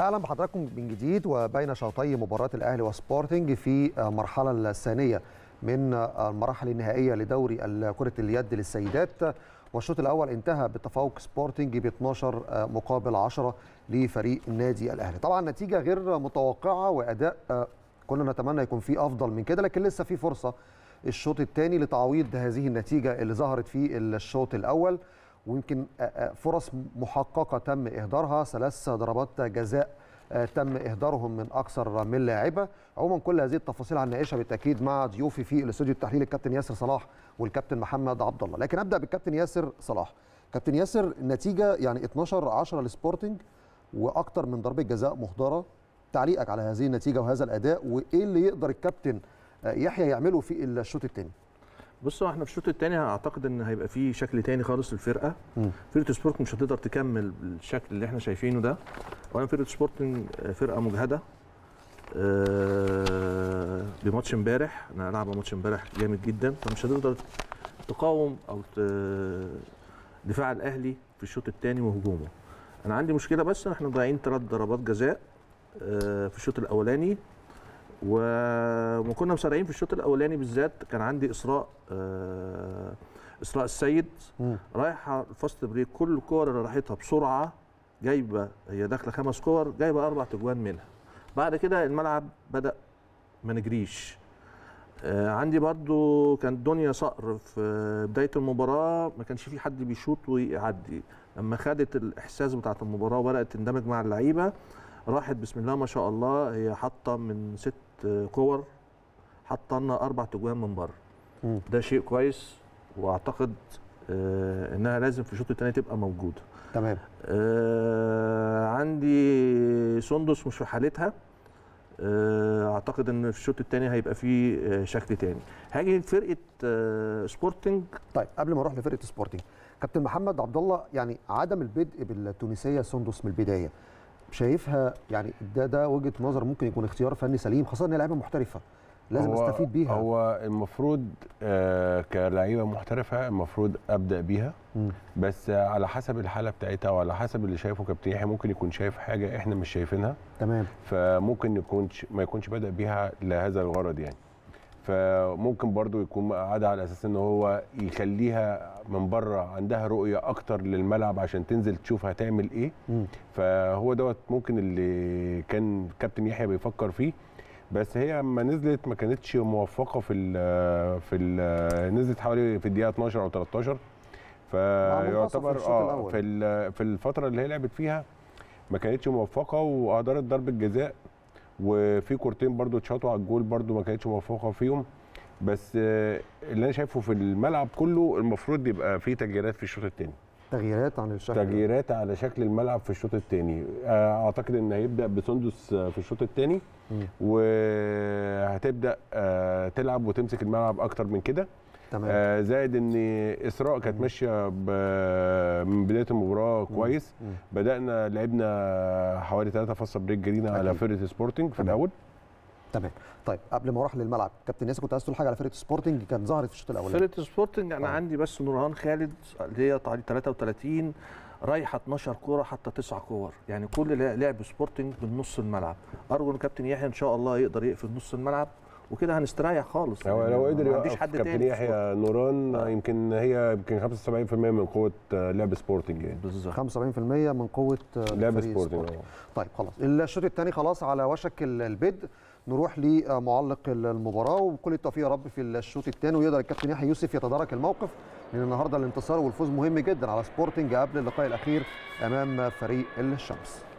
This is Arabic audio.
اهلا بحضراتكم من جديد وبين شوطي مباراه الاهلي وسبورتنج في المرحله الثانيه من المراحل النهائيه لدوري كره اليد للسيدات والشوط الاول انتهى بتفوق سبورتنج ب 12 مقابل 10 لفريق النادي الاهلي طبعا نتيجه غير متوقعه واداء كنا نتمنى يكون فيه افضل من كده لكن لسه في فرصه الشوط الثاني لتعويض هذه النتيجه اللي ظهرت في الشوط الاول ويمكن آه، آه، فرص محققه تم اهدارها ثلاث ضربات جزاء آه، تم اهدارهم من اكثر من لاعبه عموما كل هذه التفاصيل هنناقشها بالتاكيد مع ضيوفي في الاستوديو التحليلي الكابتن ياسر صلاح والكابتن محمد عبد الله لكن ابدا بالكابتن ياسر صلاح كابتن ياسر النتيجه يعني 12 10 لسبورتنج واكثر من ضربه جزاء مهدره تعليقك على هذه النتيجه وهذا الاداء وايه اللي يقدر الكابتن يحيى يعمله في الشوط الثاني بصوا احنا في الشوط الثاني اعتقد ان هيبقى في شكل تاني خالص للفرقه فرقه سبورت مش هتقدر تكمل بالشكل اللي احنا شايفينه ده وانا فرقه سبورت آه، فرقه مجهده أه بماتش امبارح انا لعب ماتش امبارح جامد جدا فمش هتقدر تقاوم او دفاع الاهلي في الشوط الثاني وهجومه انا عندي مشكله بس احنا ضايعين ثلاث ضربات جزاء آه، في الشوط الاولاني وكنا مسرعين في الشوط الاولاني بالذات كان عندي اسراء آه، اسراء السيد رايحه الفاست بريك كل الكور اللي راحتها بسرعه جايبه هي داخله خمس كور جايبه اربع تجوان منها بعد كده الملعب بدا ما نجريش آه، عندي برضو كان دنيا صقر في بدايه المباراه ما كانش في حد بيشوط ويعدي لما خدت الاحساس بتاعت المباراه وبدات تندمج مع اللعيبه راحت بسم الله ما شاء الله هي حاطه من ست كور حط لنا اربع تجوان من بره ده شيء كويس واعتقد آه انها لازم في الشوط الثاني تبقى موجوده تمام آه عندي سندس مش في حالتها آه اعتقد ان في الشوط الثاني هيبقى فيه آه، شكل ثاني هاجي لفرقه آه، سبورتنج طيب قبل ما اروح لفرقه سبورتنج كابتن محمد عبد الله يعني عدم البدء بالتونسيه سندس من البدايه شايفها يعني ده ده وجهه نظر ممكن يكون اختيار فني سليم خاصه ان لعيبه محترفه لازم استفيد بيها هو المفروض آه كلعيبه محترفه المفروض ابدا بيها م. بس آه على حسب الحاله بتاعتها وعلى حسب اللي شايفه كابتن يحيى ممكن يكون شايف حاجه احنا مش شايفينها تمام فممكن يكونش ما يكونش بدا بيها لهذا الغرض يعني فممكن برضو يكون قاعدة على اساس ان هو يخليها من بره عندها رؤيه اكتر للملعب عشان تنزل تشوف هتعمل ايه م. فهو دوت ممكن اللي كان كابتن يحيى بيفكر فيه بس هي اما نزلت ما كانتش موفقه في الـ في الـ نزلت حوالي في الدقيقه 12 او 13 فيعتبر اه في في الفتره اللي هي لعبت فيها ما كانتش موفقه واهدرت ضربه جزاء وفي كورتين برضو اتشاطوا على الجول برضو ما كانتش موفقه فيهم بس آه، اللي انا شايفه في الملعب كله المفروض يبقى في تغييرات في الشوط الثاني تغييرات عن الشكل تغييرات على شكل الملعب في الشوط الثاني آه، اعتقد ان هيبدا بسندس آه، في الشوط الثاني وهتبدا تلعب وتمسك الملعب اكتر من كده تمام. آه زائد ان اسراء كانت ماشيه من بدايه المباراه كويس مم. مم. بدانا لعبنا حوالي ثلاثه فاصله بريك جرينا على فرقه سبورتنج في الاول تمام طيب قبل ما اروح للملعب كابتن ناس كنت عايز تقول حاجه على فرقه سبورتنج كان ظهرت في الشوط الاول فرقه سبورتنج انا آه. عندي بس نورهان خالد اللي هي تعليق 33 رايحه 12 كوره حتى 9 كور يعني كل لعب سبورتنج من نص الملعب ارجو ان كابتن يحيى ان شاء الله يقدر يقفل نص الملعب وكده هنستريح خالص هو يعني لو قدر يوقف كابتن يحيى نوران آه. يمكن هي يمكن 75% من قوه آه، لعب سبورتنج يعني بالظبط 75% من قوه آه، لعب سبورتنج طيب خلاص الشوط الثاني خلاص على وشك البدء نروح لمعلق المباراه وكل التوفيق يا رب في الشوط الثاني ويقدر الكابتن يحيى يوسف يتدارك الموقف لان النهارده الانتصار والفوز مهم جدا على سبورتنج قبل اللقاء الاخير امام فريق الشمس